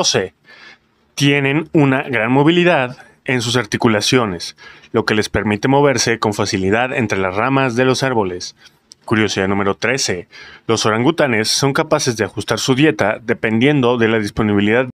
12. Tienen una gran movilidad en sus articulaciones, lo que les permite moverse con facilidad entre las ramas de los árboles. Curiosidad número 13. Los orangutanes son capaces de ajustar su dieta dependiendo de la disponibilidad